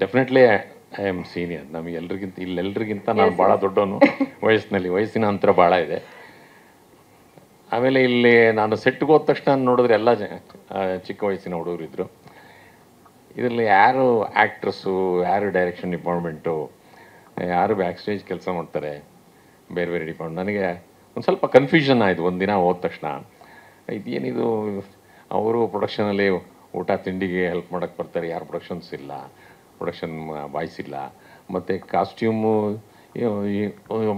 definitely I am senior ನಮಗೆ ಎಲ್ರಿಗಿಂತ ಇಲ್ಲೆಲ್ರಿಗಿಂತ ನಾನು ಭಾಳ ದೊಡ್ಡವನು ವಯಸ್ಸಿನಲ್ಲಿ ವಯಸ್ಸಿನ ಅಂತರ ಭಾಳ ಇದೆ ಆಮೇಲೆ ಇಲ್ಲಿ ನಾನು ಸೆಟ್ಗೆ ಹೋದ ತಕ್ಷಣ ನೋಡಿದ್ರೆ ಎಲ್ಲ ಚಿಕ್ಕ ವಯಸ್ಸಿನ ಹುಡುಗರು ಇದ್ದರು ಇದರಲ್ಲಿ ಯಾರು ಆ್ಯಕ್ಟ್ರಸ್ಸು ಯಾರು ಡೈರೆಕ್ಷನ್ ಡಿಪಾರ್ಟ್ಮೆಂಟು ಯಾರು ಬ್ಯಾಕ್ ಸ್ಟೇಜ್ ಕೆಲಸ ಮಾಡ್ತಾರೆ ಬೇರೆ ಬೇರೆ ಡಿಪಾರ್ಟ್ಮೆಂಟ್ ನನಗೆ ಒಂದು ಸ್ವಲ್ಪ ಕನ್ಫ್ಯೂಷನ್ ಆಯಿತು ಒಂದು ದಿನ ಹೋದ ತಕ್ಷಣ ಇದೇನಿದು ಅವರು ಪ್ರೊಡಕ್ಷನಲ್ಲಿ ಊಟ ತಿಂಡಿಗೆ ಹೆಲ್ಪ್ ಮಾಡೋಕ್ಕೆ ಬರ್ತಾರೆ ಯಾರು ಪ್ರೊಡಕ್ಷನ್ಸ್ ಇಲ್ಲ ಪ್ರೊಡಕ್ಷನ್ ಬಾಯಿಸಿಲ್ಲ ಮತ್ತು ಕಾಸ್ಟ್ಯೂಮು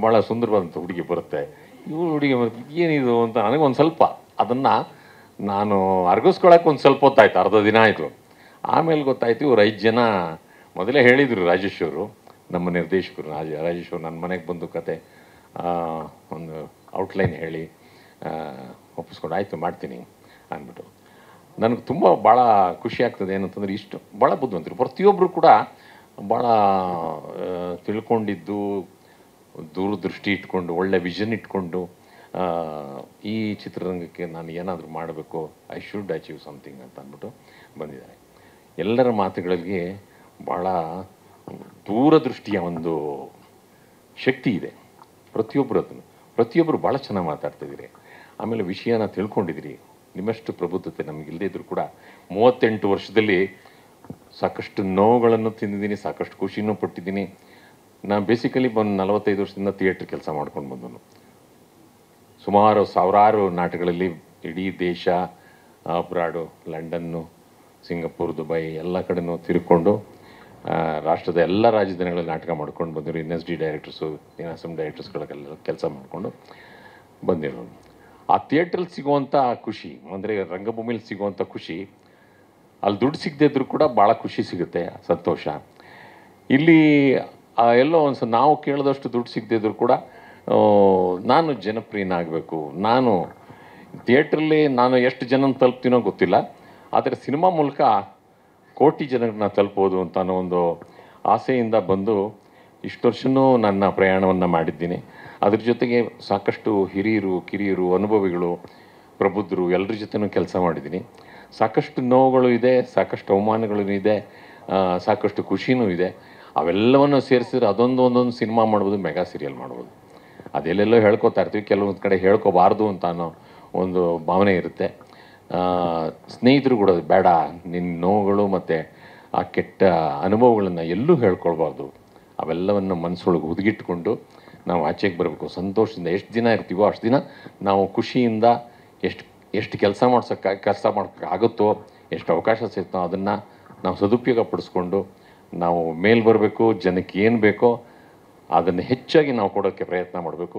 ಭಾಳ ಸುಂದರವಾದಂಥ ಹುಡುಗಿ ಬರುತ್ತೆ ಇವ್ರು ಹುಡುಗಿ ಬರುತ್ತೆ ಏನಿದು ಅಂತ ನನಗೆ ಒಂದು ಸ್ವಲ್ಪ ಅದನ್ನು ನಾನು ಅರ್ಗಿಸ್ಕೊಳಕ್ಕೆ ಒಂದು ಸ್ವಲ್ಪ ಹೊತ್ತಾಯ್ತು ಅರ್ಧ ದಿನ ಆಯಿತು ಆಮೇಲೆ ಗೊತ್ತಾಯ್ತು ಇವ್ರು ಐದು ಜನ ಮೊದಲೇ ಹೇಳಿದರು ರಾಜೇಶ್ ಅವರು ನಮ್ಮ ನಿರ್ದೇಶಕರು ರಾಜ ರಾಜೇಶ್ ಅವರು ನನ್ನ ಮನೆಗೆ ಬಂದು ಕತೆ ಒಂದು ಔಟ್ಲೈನ್ ಹೇಳಿ ಒಪ್ಪಿಸ್ಕೊಂಡು ಆಯಿತು ಮಾಡ್ತೀನಿ ಅಂದ್ಬಿಟ್ಟು ನನಗೆ ತುಂಬ ಭಾಳ ಖುಷಿ ಆಗ್ತದೆ ಏನಂತಂದರೆ ಇಷ್ಟು ಭಾಳ ಬುದ್ಧಿವಂತರು ಪ್ರತಿಯೊಬ್ಬರು ಕೂಡ ಭಾಳ ತಿಳ್ಕೊಂಡಿದ್ದು ದೂರದೃಷ್ಟಿ ಇಟ್ಕೊಂಡು ಒಳ್ಳೆ ವಿಷನ್ ಇಟ್ಕೊಂಡು ಈ ಚಿತ್ರರಂಗಕ್ಕೆ ನಾನು ಏನಾದರೂ ಮಾಡಬೇಕು ಐ ಶುಡ್ ಅಚೀವ್ ಸಮಥಿಂಗ್ ಅಂತ ಅಂದ್ಬಿಟ್ಟು ಬಂದಿದ್ದಾರೆ ಎಲ್ಲರ ಮಾತುಗಳಿಗೆ ಭಾಳ ದೂರದೃಷ್ಟಿಯ ಒಂದು ಶಕ್ತಿ ಇದೆ ಪ್ರತಿಯೊಬ್ಬರು ಅದನ್ನು ಪ್ರತಿಯೊಬ್ಬರು ಭಾಳ ಚೆನ್ನಾಗಿ ಮಾತಾಡ್ತಿದ್ದೀರಿ ಆಮೇಲೆ ವಿಷಯನ ತಿಳ್ಕೊಂಡಿದ್ದೀರಿ ನಿಮ್ಮಷ್ಟು ಪ್ರಬುದ್ಧತೆ ಇಲ್ಲದೇ ಇದ್ರೂ ಕೂಡ ಮೂವತ್ತೆಂಟು ವರ್ಷದಲ್ಲಿ ಸಾಕಷ್ಟು ನೋವುಗಳನ್ನು ತಿಂದಿದ್ದೀನಿ ಸಾಕಷ್ಟು ಖುಷಿನೂ ಪಟ್ಟಿದ್ದೀನಿ ನಾನು ಬೇಸಿಕಲಿ ಬಂದು ನಲವತ್ತೈದು ವರ್ಷದಿಂದ ಥಿಯೇಟ್ರ್ ಕೆಲಸ ಮಾಡ್ಕೊಂಡು ಬಂದನು ಸುಮಾರು ಸಾವಿರಾರು ನಾಟಕಗಳಲ್ಲಿ ಇಡೀ ದೇಶ ಅಬ್ರಾಡು ಲಂಡನ್ನು ಸಿಂಗಾಪುರ್ ದುಬೈ ಎಲ್ಲ ಕಡೆನೂ ತಿರ್ಕೊಂಡು ರಾಷ್ಟ್ರದ ಎಲ್ಲ ರಾಜಧಾನಿಗಳಲ್ಲಿ ನಾಟಕ ಮಾಡ್ಕೊಂಡು ಬಂದಿರು N S D directors N S M ಡೈರೆಕ್ಟರ್ಸ್ಗಳಿಗೆಲ್ಲ ಕೆಲಸ ಮಾಡಿಕೊಂಡು ಬಂದಿರೋನು ಆ ಥಿಯೇಟ್ರಲ್ಲಿ ಸಿಗುವಂಥ ಖುಷಿ ಅಂದರೆ ರಂಗಭೂಮಿಲಿ ಸಿಗುವಂಥ ಖುಷಿ ಅಲ್ಲಿ ದುಡ್ಡು ಸಿಗದೇ ಇದ್ರು ಕೂಡ ಭಾಳ ಖುಷಿ ಸಿಗುತ್ತೆ ಸಂತೋಷ ಇಲ್ಲಿ ಎಲ್ಲೋ ಒಂದು ನಾವು ಕೇಳಿದಷ್ಟು ದುಡ್ಡು ಸಿಗದೇ ಇದ್ರು ಕೂಡ ನಾನು ಜನಪ್ರಿಯನಾಗಬೇಕು ನಾನು ಥಿಯೇಟ್ರಲ್ಲಿ ನಾನು ಎಷ್ಟು ಜನನ ತಲುಪ್ತೀನೋ ಗೊತ್ತಿಲ್ಲ ಆದರೆ ಸಿನಿಮಾ ಮೂಲಕ ಕೋಟಿ ಜನರನ್ನ ತಲುಪೋದು ಅಂತ ಅನ್ನೋ ಒಂದು ಆಸೆಯಿಂದ ಬಂದು ಇಷ್ಟು ವರ್ಷವೂ ನನ್ನ ಪ್ರಯಾಣವನ್ನು ಮಾಡಿದ್ದೀನಿ ಅದ್ರ ಜೊತೆಗೆ ಸಾಕಷ್ಟು ಹಿರಿಯರು ಕಿರಿಯರು ಅನುಭವಿಗಳು ಪ್ರಬುದ್ಧರು ಎಲ್ಲರ ಜೊತೆನೂ ಕೆಲಸ ಮಾಡಿದ್ದೀನಿ ಸಾಕಷ್ಟು ನೋವುಗಳು ಇದೆ ಸಾಕಷ್ಟು ಅವಮಾನಗಳೂ ಇದೆ ಸಾಕಷ್ಟು ಖುಷಿನೂ ಇದೆ ಅವೆಲ್ಲವನ್ನು ಸೇರಿಸಿದ್ರೆ ಅದೊಂದು ಒಂದೊಂದು ಸಿನಿಮಾ ಮಾಡ್ಬೋದು ಮೆಗಾ ಸೀರಿಯಲ್ ಮಾಡ್ಬೋದು ಅದೆಲ್ಲೆಲ್ಲೋ ಹೇಳ್ಕೊತಾ ಇರ್ತೀವಿ ಕೆಲವೊಂದು ಕಡೆ ಹೇಳ್ಕೊಬಾರ್ದು ಅಂತ ಅನ್ನೋ ಒಂದು ಭಾವನೆ ಇರುತ್ತೆ ಸ್ನೇಹಿತರು ಕೂಡ ಬೇಡ ನಿನ್ನ ನೋವುಗಳು ಮತ್ತು ಆ ಕೆಟ್ಟ ಅನುಭವಗಳನ್ನು ಎಲ್ಲೂ ಹೇಳ್ಕೊಳ್ಬಾರ್ದು ಅವೆಲ್ಲವನ್ನು ಮನಸ್ಸೊಳಗೆ ಹುದುಗಿಟ್ಕೊಂಡು ನಾವು ಆಚೆಗೆ ಬರಬೇಕು ಸಂತೋಷದಿಂದ ಎಷ್ಟು ದಿನ ಇರ್ತೀವೋ ಅಷ್ಟು ದಿನ ನಾವು ಖುಷಿಯಿಂದ ಎಷ್ಟು ಎಷ್ಟು ಕೆಲಸ ಮಾಡ್ಸೋಕ್ಕೆ ಕೆಲಸ ಮಾಡೋಕ್ಕಾಗುತ್ತೋ ಎಷ್ಟು ಅವಕಾಶ ಸಿಗ್ತೋ ಅದನ್ನು ನಾವು ಸದುಪಯೋಗ ಪಡಿಸ್ಕೊಂಡು ನಾವು ಮೇಲೆ ಬರಬೇಕು ಜನಕ್ಕೆ ಏನು ಬೇಕೋ ಅದನ್ನು ಹೆಚ್ಚಾಗಿ ನಾವು ಕೊಡೋಕ್ಕೆ ಪ್ರಯತ್ನ ಮಾಡಬೇಕು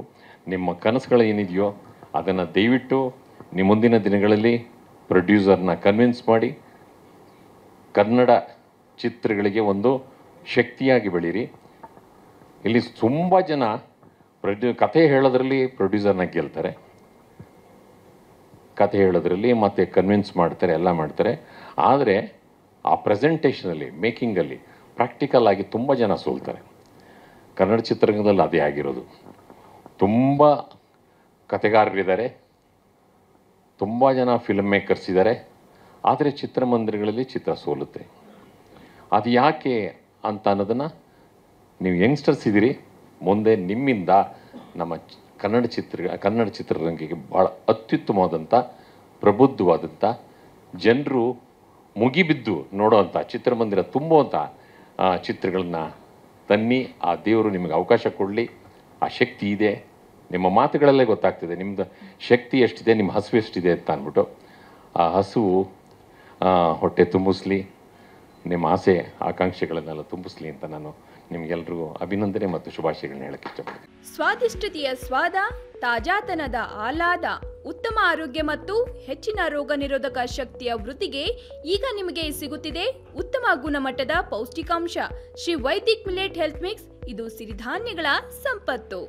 ನಿಮ್ಮ ಕನಸುಗಳು ಏನಿದೆಯೋ ಅದನ್ನು ದಯವಿಟ್ಟು ನಿಮ್ಮ ಮುಂದಿನ ದಿನಗಳಲ್ಲಿ ಪ್ರೊಡ್ಯೂಸರ್ನ ಕನ್ವಿನ್ಸ್ ಮಾಡಿ ಕನ್ನಡ ಚಿತ್ರಗಳಿಗೆ ಒಂದು ಶಕ್ತಿಯಾಗಿ ಬೆಳೀರಿ ಇಲ್ಲಿ ತುಂಬ ಜನ ಪ್ರೊಡ್ಯೂ ಕಥೆ ಹೇಳೋದ್ರಲ್ಲಿ ಪ್ರೊಡ್ಯೂಸರ್ನ ಗೆಲ್ತಾರೆ ಕಥೆ ಹೇಳೋದ್ರಲ್ಲಿ ಮತ್ತು ಕನ್ವಿನ್ಸ್ ಮಾಡ್ತಾರೆ ಎಲ್ಲ ಮಾಡ್ತಾರೆ ಆದರೆ ಆ ಪ್ರೆಸೆಂಟೇಷನಲ್ಲಿ ಮೇಕಿಂಗಲ್ಲಿ ಪ್ರಾಕ್ಟಿಕಲ್ ಆಗಿ ತುಂಬ ಜನ ಸೋಲ್ತಾರೆ ಕನ್ನಡ ಚಿತ್ರರಂಗದಲ್ಲಿ ಅದೇ ಆಗಿರೋದು ತುಂಬ ಕತೆಗಾರರಿದ್ದಾರೆ ತುಂಬ ಜನ ಫಿಲ್ಮ್ ಮೇಕರ್ಸ್ ಇದ್ದಾರೆ ಆದರೆ ಚಿತ್ರಮಂದಿರಗಳಲ್ಲಿ ಚಿತ್ರ ಸೋಲುತ್ತೆ ಅದು ಯಾಕೆ ಅಂತ ಅನ್ನೋದನ್ನು ನೀವು ಯಂಗ್ಸ್ಟರ್ಸ್ ಇದ್ದೀರಿ ಮುಂದೆ ನಿಮ್ಮಿಂದ ನಮ್ಮ ಕನ್ನಡ ಚಿತ್ರ ಕನ್ನಡ ಚಿತ್ರರಂಗಕ್ಕೆ ಭಾಳ ಅತ್ಯುತ್ತಮವಾದಂಥ ಪ್ರಬುದ್ಧವಾದಂಥ ಜನರು ಮುಗಿಬಿದ್ದು ನೋಡುವಂಥ ಚಿತ್ರಮಂದಿರ ತುಂಬುವಂಥ ಚಿತ್ರಗಳನ್ನು ತನ್ನಿ ಆ ದೇವರು ನಿಮಗೆ ಅವಕಾಶ ಕೊಡಲಿ ಆ ಶಕ್ತಿ ಇದೆ ನಿಮ್ಮ ಮಾತುಗಳಲ್ಲೇ ಗೊತ್ತಾಗ್ತಿದೆ ನಿಮ್ಮದು ಶಕ್ತಿ ಎಷ್ಟಿದೆ ನಿಮ್ಮ ಹಸು ಎಷ್ಟಿದೆ ಅಂತ ಅಂದ್ಬಿಟ್ಟು ಆ ಹಸುವು ಹೊಟ್ಟೆ ತುಂಬಿಸ್ಲಿ ನಿಮ್ಮ ಆಸೆ ಆಕಾಂಕ್ಷೆಗಳನ್ನೆಲ್ಲ ತುಂಬಿಸ್ಲಿ ಅಂತ ನಾನು ನಿಮ್ಗೆಲ್ಲರಿಗೂ ಅಭಿನಂದನೆ ಮತ್ತು ಶುಭಾಶಯಗಳನ್ನ ಹೇಳಕ್ಕೆ ಸ್ವಾದಿಷ್ಟತೆಯ ಸ್ವಾದ ತಾಜಾತನದ ಆಹ್ಲಾದ ಉತ್ತಮ ಆರೋಗ್ಯ ಮತ್ತು ಹೆಚ್ಚಿನ ರೋಗ ನಿರೋಧಕ ಶಕ್ತಿಯ ವೃತ್ತಿಗೆ ಈಗ ನಿಮಗೆ ಸಿಗುತ್ತಿದೆ ಉತ್ತಮ ಗುಣಮಟ್ಟದ ಪೌಷ್ಟಿಕಾಂಶ Shri Vaidik millet health mix ಇದು ಸಿರಿಧಾನ್ಯಗಳ ಸಂಪತ್ತು